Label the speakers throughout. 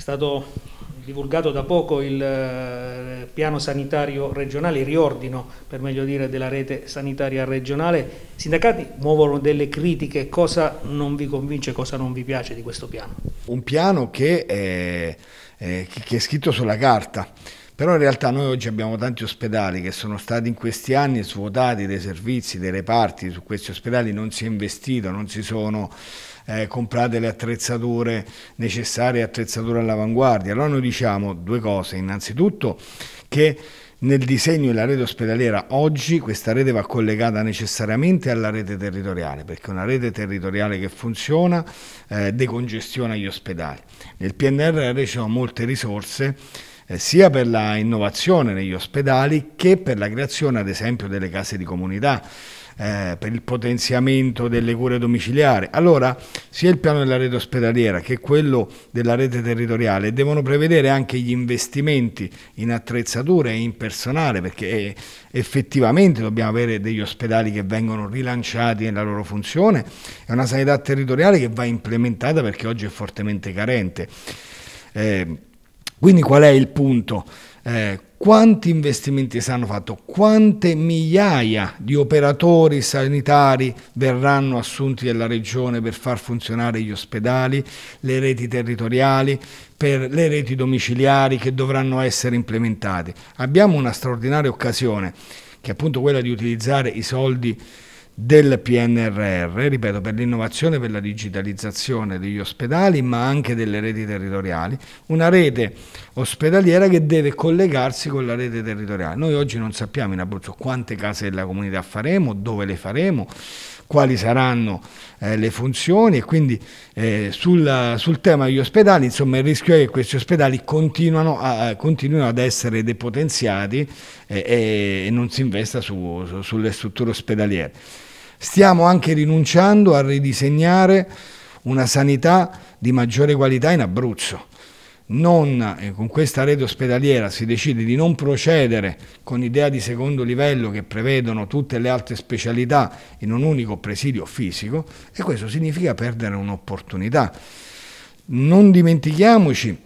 Speaker 1: stato divulgato da poco il eh, piano sanitario regionale, il riordino per meglio dire della rete sanitaria regionale. I sindacati muovono delle critiche, cosa non vi convince, cosa non vi piace di questo piano? Un piano che è, è, che è scritto sulla carta però in realtà noi oggi abbiamo tanti ospedali che sono stati in questi anni svuotati dei servizi, dei reparti, su questi ospedali non si è investito, non si sono eh, comprate le attrezzature necessarie, attrezzature all'avanguardia. Allora noi diciamo due cose, innanzitutto che nel disegno della rete ospedaliera oggi questa rete va collegata necessariamente alla rete territoriale, perché è una rete territoriale che funziona eh, decongestiona gli ospedali. Nel PNRR ci sono molte risorse eh, sia per l'innovazione negli ospedali che per la creazione ad esempio delle case di comunità. Eh, per il potenziamento delle cure domiciliari. Allora, sia il piano della rete ospedaliera che quello della rete territoriale devono prevedere anche gli investimenti in attrezzature e in personale, perché eh, effettivamente dobbiamo avere degli ospedali che vengono rilanciati nella loro funzione e una sanità territoriale che va implementata perché oggi è fortemente carente. Eh, quindi qual è il punto? Eh, quanti investimenti si hanno fatto? Quante migliaia di operatori sanitari verranno assunti dalla regione per far funzionare gli ospedali, le reti territoriali, per le reti domiciliari che dovranno essere implementate? Abbiamo una straordinaria occasione che è appunto quella di utilizzare i soldi del PNRR, ripeto, per l'innovazione e per la digitalizzazione degli ospedali, ma anche delle reti territoriali, una rete ospedaliera che deve collegarsi con la rete territoriale. Noi oggi non sappiamo in Abruzzo quante case della comunità faremo, dove le faremo, quali saranno eh, le funzioni e quindi eh, sul, sul, tema degli ospedali, insomma il rischio è che questi ospedali eh, continuino ad essere depotenziati eh, e non si investa su, su, sulle strutture ospedaliere. Stiamo anche rinunciando a ridisegnare una sanità di maggiore qualità in Abruzzo. Non, eh, con questa rete ospedaliera si decide di non procedere con idea di secondo livello che prevedono tutte le altre specialità in un unico presidio fisico e questo significa perdere un'opportunità. Non dimentichiamoci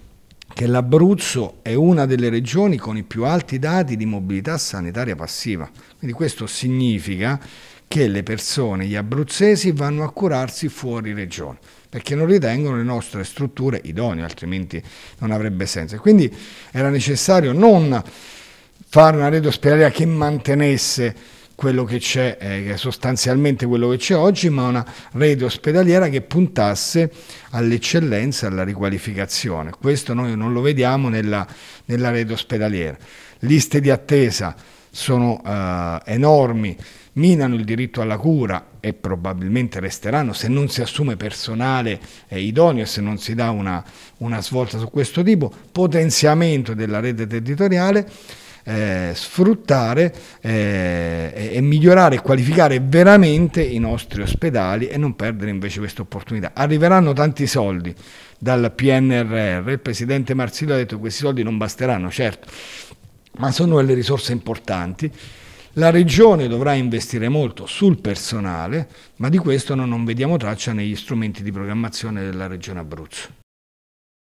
Speaker 1: che l'Abruzzo è una delle regioni con i più alti dati di mobilità sanitaria passiva. Quindi questo significa che le persone, gli abruzzesi, vanno a curarsi fuori regione, perché non ritengono le nostre strutture idonee, altrimenti non avrebbe senso. quindi era necessario non fare una rete ospedaliera che mantenesse quello che c'è, eh, sostanzialmente quello che c'è oggi, ma una rete ospedaliera che puntasse all'eccellenza, alla riqualificazione. Questo noi non lo vediamo nella, nella rete ospedaliera. Liste di attesa sono eh, enormi, minano il diritto alla cura e probabilmente resteranno se non si assume personale eh, idoneo e se non si dà una, una svolta su questo tipo, potenziamento della rete territoriale eh, sfruttare eh, e migliorare e qualificare veramente i nostri ospedali e non perdere invece questa opportunità. Arriveranno tanti soldi dal PNRR, il presidente Marsillo ha detto che questi soldi non basteranno, certo, ma sono delle risorse importanti. La regione dovrà investire molto sul personale, ma di questo non vediamo traccia negli strumenti di programmazione della regione Abruzzo.